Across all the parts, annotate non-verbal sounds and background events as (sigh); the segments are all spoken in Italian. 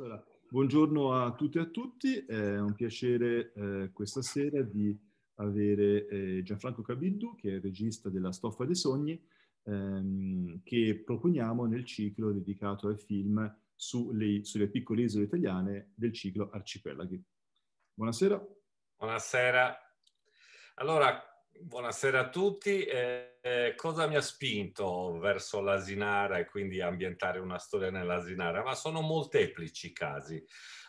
Allora, buongiorno a tutte e a tutti, è un piacere eh, questa sera di avere eh, Gianfranco Cabiddu, che è il regista della Stoffa dei Sogni, ehm, che proponiamo nel ciclo dedicato ai film su sulle piccole isole italiane del ciclo Arcipelaghi. Buonasera. Buonasera. Allora, Buonasera a tutti. Eh, eh, cosa mi ha spinto verso l'Asinara e quindi ambientare una storia nell'Asinara? Ma sono molteplici i casi.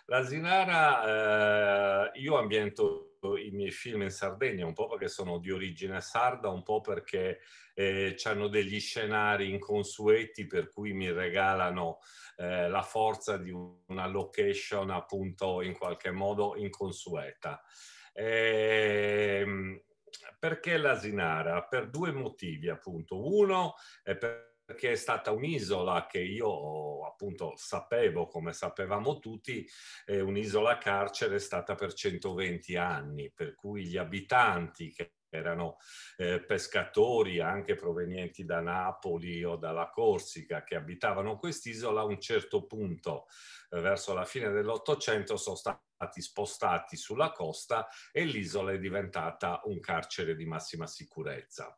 L'Asinara, eh, io ambiento i miei film in Sardegna, un po' perché sono di origine sarda, un po' perché eh, hanno degli scenari inconsueti per cui mi regalano eh, la forza di una location appunto in qualche modo inconsueta. Eh, perché l'Asinara? Per due motivi, appunto. Uno è perché è stata un'isola che io appunto sapevo, come sapevamo tutti, è un'isola carcere è stata per 120 anni, per cui gli abitanti che erano eh, pescatori anche provenienti da Napoli o dalla Corsica che abitavano quest'isola, a un certo punto, eh, verso la fine dell'Ottocento, sono stati spostati sulla costa e l'isola è diventata un carcere di massima sicurezza.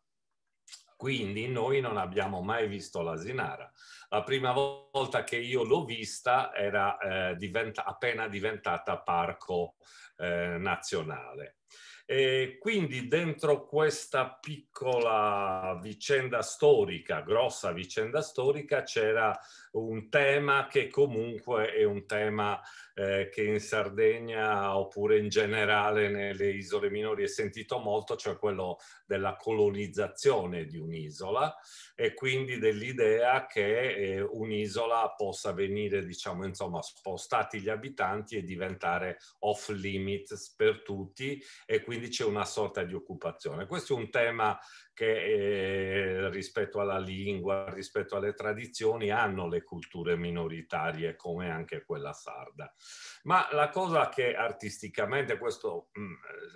Quindi noi non abbiamo mai visto l'asinara. La prima volta che io l'ho vista era eh, diventa, appena diventata parco eh, nazionale. E quindi dentro questa piccola vicenda storica, grossa vicenda storica, c'era un tema che comunque è un tema eh, che in Sardegna oppure in generale nelle isole minori è sentito molto, cioè quello della colonizzazione di un'isola e quindi dell'idea che eh, un'isola possa venire, diciamo, insomma, spostati gli abitanti e diventare off limits per tutti e quindi c'è una sorta di occupazione. Questo è un tema che eh, rispetto alla lingua, rispetto alle tradizioni, hanno le culture minoritarie come anche quella sarda. Ma la cosa che artisticamente, questo mh, mm,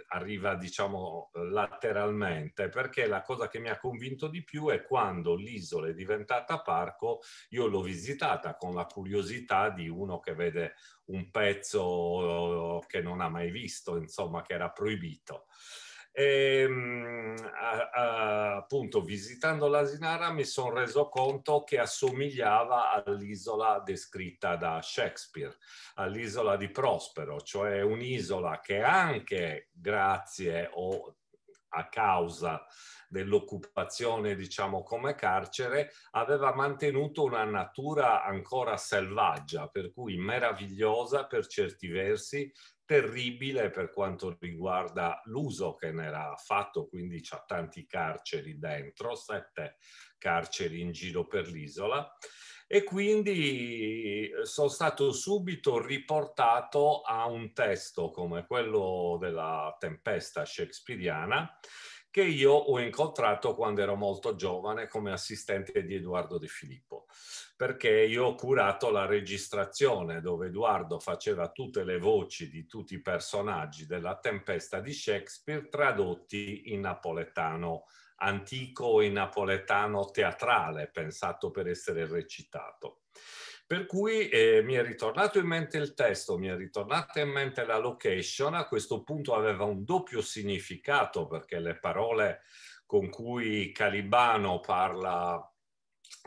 arriva diciamo lateralmente, perché la cosa che mi ha convinto di più è quando l'isola è diventata parco, io l'ho visitata con la curiosità di uno che vede un pezzo che non ha mai visto, insomma, che era proibito. E, ehm, a, a, appunto, visitando l'Asinara mi sono reso conto che assomigliava all'isola descritta da Shakespeare, all'isola di Prospero, cioè un'isola che anche grazie o a causa dell'occupazione, diciamo, come carcere, aveva mantenuto una natura ancora selvaggia, per cui meravigliosa per certi versi, terribile per quanto riguarda l'uso che ne era fatto, quindi c'ha tanti carceri dentro, sette carceri in giro per l'isola e quindi eh, sono stato subito riportato a un testo come quello della tempesta shakespeariana che io ho incontrato quando ero molto giovane come assistente di Edoardo De Filippo, perché io ho curato la registrazione dove Edoardo faceva tutte le voci di tutti i personaggi della tempesta di Shakespeare tradotti in napoletano antico e napoletano teatrale, pensato per essere recitato. Per cui eh, mi è ritornato in mente il testo, mi è ritornata in mente la location, a questo punto aveva un doppio significato perché le parole con cui Calibano parla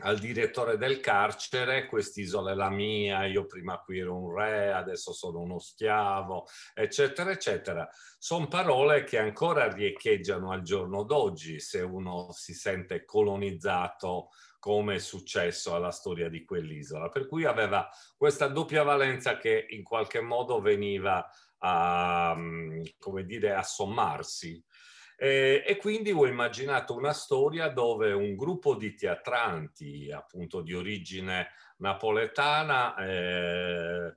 al direttore del carcere, quest'isola è la mia, io prima qui ero un re, adesso sono uno schiavo, eccetera, eccetera. Sono parole che ancora riecheggiano al giorno d'oggi se uno si sente colonizzato come è successo alla storia di quell'isola. Per cui aveva questa doppia valenza che in qualche modo veniva a, mm, come dire, a sommarsi. E, e quindi ho immaginato una storia dove un gruppo di teatranti, appunto di origine napoletana, eh,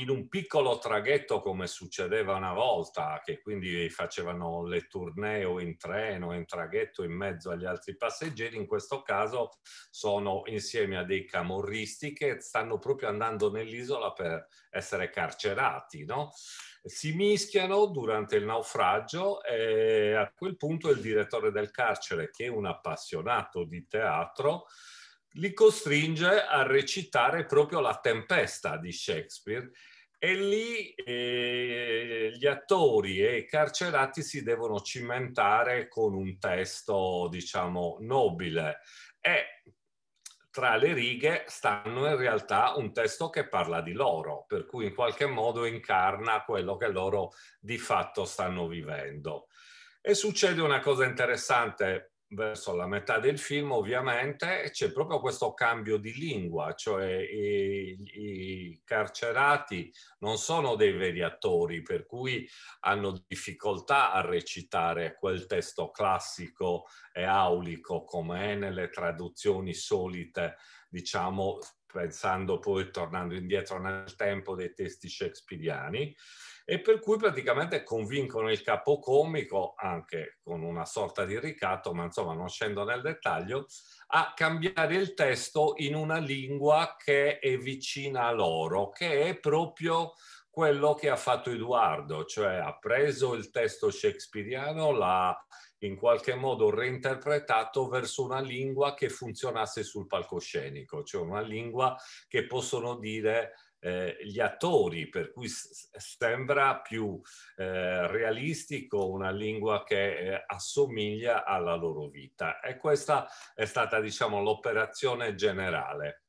in un piccolo traghetto come succedeva una volta, che quindi facevano le tournée o in treno, in traghetto in mezzo agli altri passeggeri, in questo caso sono insieme a dei camorristi che stanno proprio andando nell'isola per essere carcerati, no? Si mischiano durante il naufragio e a quel punto il direttore del carcere, che è un appassionato di teatro, li costringe a recitare proprio La tempesta di Shakespeare e lì eh, gli attori e i carcerati si devono cimentare con un testo, diciamo, nobile. E tra le righe stanno in realtà un testo che parla di loro, per cui in qualche modo incarna quello che loro di fatto stanno vivendo. E succede una cosa interessante verso la metà del film ovviamente c'è proprio questo cambio di lingua, cioè i, i, carcerati non sono dei veri attori, per cui hanno difficoltà a recitare quel testo classico e aulico come è nelle traduzioni solite, diciamo, pensando poi, tornando indietro nel tempo, dei testi shakespeariani, e per cui praticamente convincono il capocomico, anche con una sorta di ricatto, ma insomma non scendo nel dettaglio, a cambiare il testo in una lingua che è vicina a loro, che è proprio quello che ha fatto Edoardo, cioè ha preso il testo shakespeariano, l'ha in qualche modo reinterpretato verso una lingua che funzionasse sul palcoscenico, cioè una lingua che possono dire eh, gli attori, per cui sembra più eh, realistico una lingua che eh, assomiglia alla loro vita. E questa è stata, diciamo, l'operazione generale.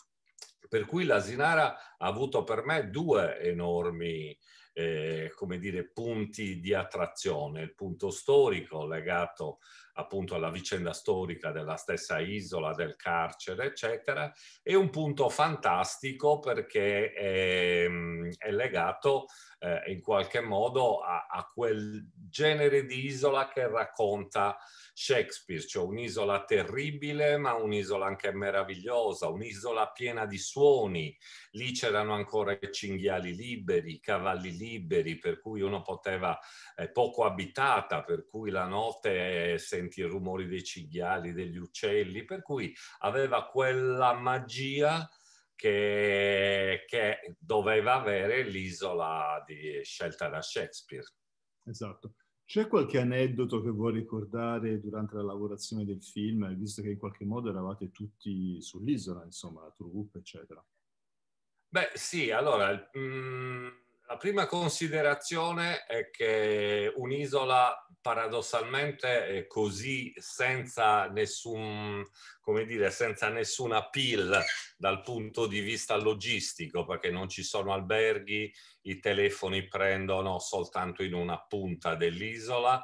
Per cui la Sinara ha avuto per me due enormi eh, come dire, punti di attrazione, il punto storico legato appunto alla vicenda storica della stessa isola, del carcere, eccetera. È un punto fantastico perché è, mm, è legato eh, in qualche modo a, a, quel genere di isola che racconta Shakespeare, cioè un'isola terribile ma un'isola anche meravigliosa, un'isola piena di suoni. Lì c'erano ancora i cinghiali liberi, i cavalli liberi, per cui uno poteva, eh, poco abitata, per cui la notte eh, sentire sentire i rumori dei cinghiali, degli uccelli, per cui aveva quella magia che, che doveva avere l'isola di, scelta da Shakespeare. Esatto. C'è qualche aneddoto che vuoi ricordare durante la lavorazione del film, visto che in qualche modo eravate tutti sull'isola, insomma, la troupe, eccetera? Beh, sì, allora... Mh mm, la prima considerazione è che un'isola paradossalmente così senza nessun, come dire, senza nessun appeal dal punto di vista logistico, perché non ci sono alberghi, i telefoni prendono soltanto in una punta dell'isola,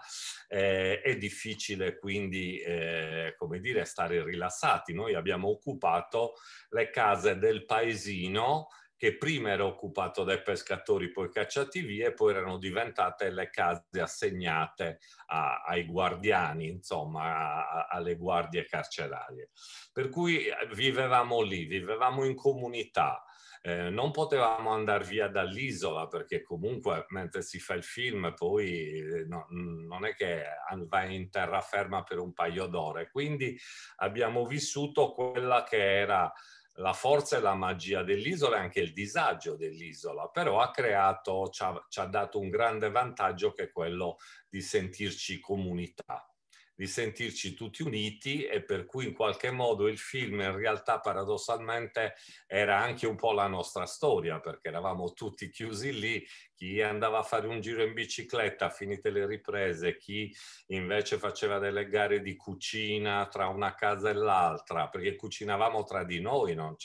eh, è difficile quindi, eh, come dire, stare rilassati. Noi abbiamo occupato le case del paesino che prima era occupato dai pescatori, poi cacciati via, e poi erano diventate le case assegnate a, ai guardiani, insomma, a, alle guardie carcerarie. Per cui eh, vivevamo lì, vivevamo in comunità. Eh, non potevamo andare via dall'isola perché comunque mentre si fa il film poi eh, no, non è che vai in terraferma per un paio d'ore. Quindi abbiamo vissuto quella che era la forza e la magia dell'isola e anche il disagio dell'isola, però ha creato, ci ha, ci ha dato un grande vantaggio che è quello di sentirci comunità di sentirci tutti uniti e per cui in qualche modo il film in realtà paradossalmente era anche un po' la nostra storia perché eravamo tutti chiusi lì, chi andava a fare un giro in bicicletta finite le riprese, chi invece faceva delle gare di cucina tra una casa e l'altra perché cucinavamo tra di noi, non,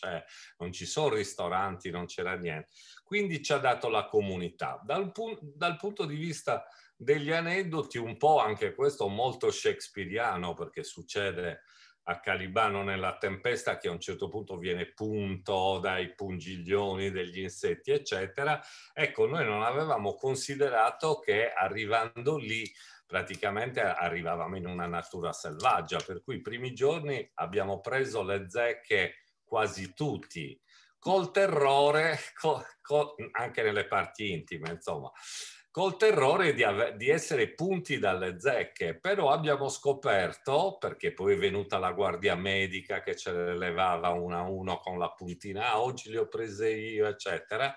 non ci sono ristoranti, non c'era niente. Quindi ci ha dato la comunità. Dal, pu- dal punto di vista degli aneddoti un po' anche questo molto shakespeariano perché succede a Calibano nella tempesta che a un certo punto viene punto dai pungiglioni degli insetti eccetera ecco noi non avevamo considerato che arrivando lì praticamente arrivavamo in una natura selvaggia per cui i primi giorni abbiamo preso le zecche quasi tutti col terrore co- co- anche nelle parti intime insomma col terrore di, ave- di, essere punti dalle zecche, però abbiamo scoperto, perché poi è venuta la guardia medica che ce le levava uno a uno con la puntina, ah, oggi le ho prese io, eccetera,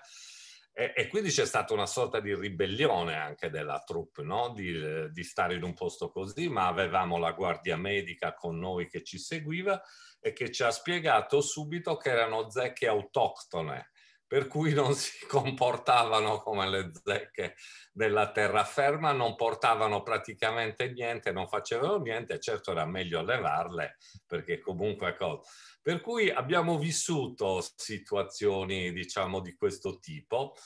e, e, quindi c'è stata una sorta di ribellione anche della troupe, no? di, di stare in un posto così, ma avevamo la guardia medica con noi che ci seguiva e che ci ha spiegato subito che erano zecche autoctone per cui non (laughs) si comportavano come le zecche della terraferma, non portavano praticamente niente, non facevano niente, certo era meglio allevarle perché comunque cosa. Per cui abbiamo vissuto situazioni, diciamo, di questo tipo,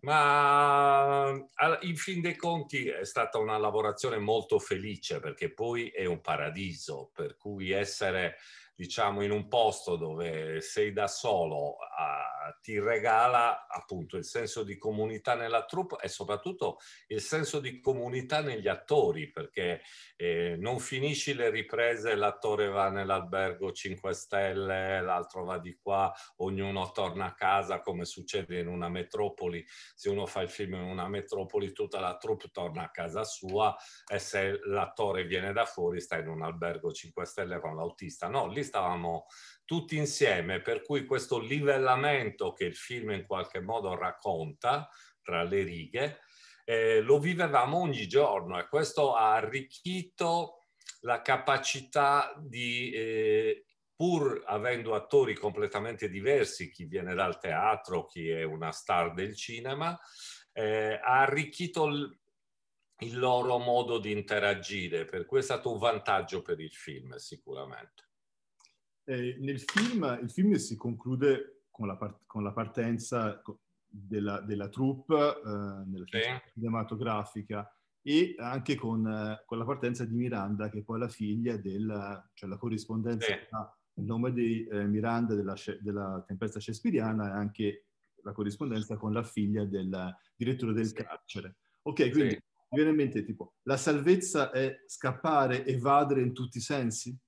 ma in fin dei conti è stata una lavorazione molto felice perché poi è un paradiso, per cui essere diciamo, in un posto dove sei da solo, a, ah, ti regala appunto il senso di comunità nella troupe e soprattutto il senso di comunità negli attori, perché eh, non finisci le riprese, l'attore va nell'albergo 5 stelle, l'altro va di qua, ognuno torna a casa come succede in una metropoli, se uno fa il film in una metropoli tutta la troupe torna a casa sua e se l'attore viene da fuori sta in un albergo 5 stelle con l'autista, no, lì stavamo tutti insieme, per cui questo livellamento che il film in qualche modo racconta tra le righe, eh, lo vivevamo ogni giorno e questo ha arricchito la capacità di, eh, pur avendo attori completamente diversi, chi viene dal teatro, chi è una star del cinema, eh, ha arricchito il, il loro modo di interagire, per cui è stato un vantaggio per il film sicuramente. Eh, nel film, il film si conclude con la, part- con la partenza della, della troupe, eh, nella sì. cinematografica, e anche con, eh, con, la partenza di Miranda, che è poi la figlia del, cioè la corrispondenza sì. tra il nome di eh, Miranda della, della tempesta shakespeariana e anche la corrispondenza con la figlia del direttore del sì. carcere. Ok, quindi mi viene in mente tipo, la salvezza è scappare, evadere in tutti i sensi?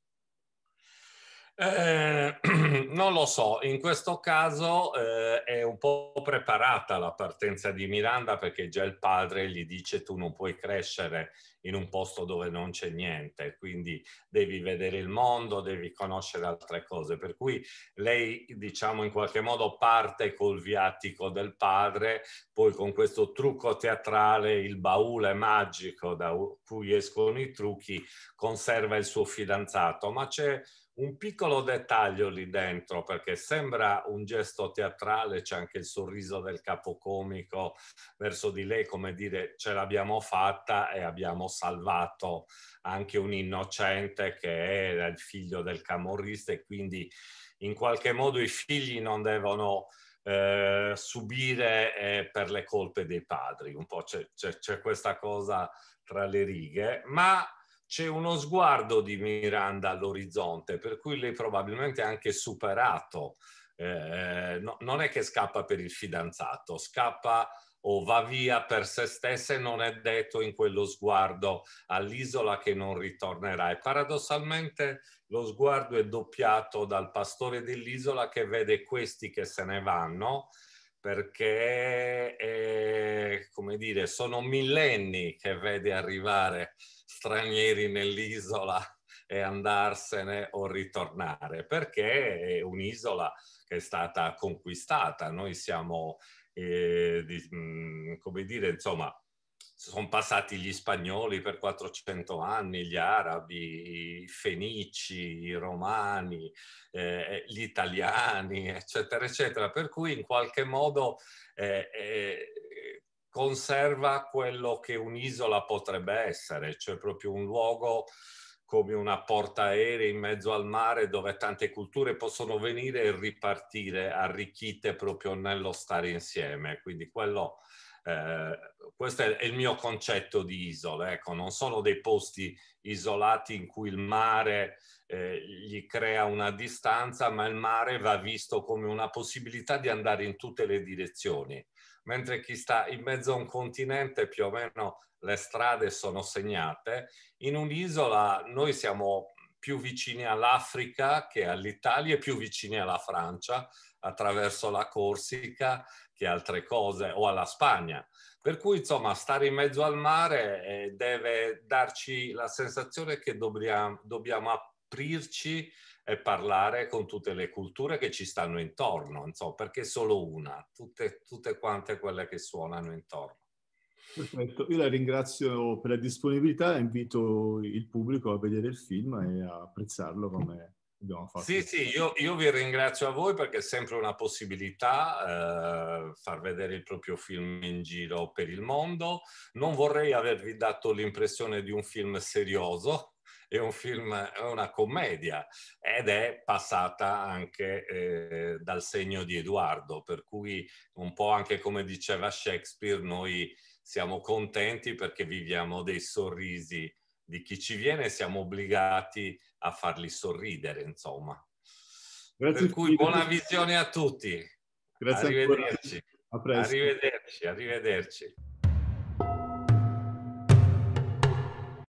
Eh, (clears throat) non lo so, in questo caso eh, è un po' preparata la partenza di Miranda perché già il padre gli dice tu non puoi crescere in un posto dove non c'è niente, quindi devi vedere il mondo, devi conoscere altre cose, per cui lei diciamo in qualche modo parte col viatico del padre, poi con questo trucco teatrale, il baule magico da cui escono i trucchi, conserva il suo fidanzato, ma c'è un piccolo dettaglio lì dentro, perché sembra un gesto teatrale, c'è anche il sorriso del capocomico verso di lei, come dire ce l'abbiamo fatta e abbiamo salvato anche un innocente che era il figlio del camorrista e quindi in qualche modo i figli non devono eh, subire eh, per le colpe dei padri. Un po' c'è, c'è, c'è questa cosa tra le righe, ma c'è uno sguardo di Miranda all'orizzonte, per cui lei probabilmente ha anche superato. Eh, eh, no, non è che scappa per il fidanzato, scappa o va via per se stessa e non è detto in quello sguardo all'isola che non ritornerà. E paradossalmente lo sguardo è doppiato dal pastore dell'isola che vede questi che se ne vanno perché, eh, come dire, sono millenni che vede arrivare stranieri nell'isola e andarsene o ritornare, perché è un'isola che è stata conquistata. Noi siamo, eh, di, mh, mm, come dire, insomma, sono passati gli spagnoli per 400 anni, gli arabi, i fenici, i romani, eh, gli italiani, eccetera, eccetera. Per cui in qualche modo eh, eh conserva quello che un'isola potrebbe essere, cioè proprio un luogo come una porta aerea in mezzo al mare dove tante culture possono venire e ripartire arricchite proprio nello stare insieme. Quindi quello, eh, questo è il mio concetto di isola, ecco, non sono dei posti isolati in cui il mare eh, gli crea una distanza, ma il mare va visto come una possibilità di andare in tutte le direzioni mentre chi sta in mezzo a un continente più o meno le strade sono segnate. In un'isola noi siamo più vicini all'Africa che all'Italia e più vicini alla Francia attraverso la Corsica che altre cose o alla Spagna. Per cui insomma stare in mezzo al mare eh, deve darci la sensazione che dobbiamo, dobbiamo nutrirci e parlare con tutte le culture che ci stanno intorno, insomma, perché solo una, tutte, tutte quante quelle che suonano intorno. Perfetto, io la ringrazio per la disponibilità e invito il pubblico a vedere il film e a apprezzarlo come abbiamo fatto. Sì, sì, io, io vi ringrazio a voi perché è sempre una possibilità eh, far vedere il proprio film in giro per il mondo. Non vorrei avervi dato l'impressione di un film serioso, è un film, è una commedia ed è passata anche eh, dal segno di Edoardo, per cui un po' anche come diceva Shakespeare, noi siamo contenti perché viviamo dei sorrisi di chi ci viene e siamo obbligati a farli sorridere, insomma. Grazie per cui buona visione a tutti. Grazie arrivederci. Arrivederci, arrivederci.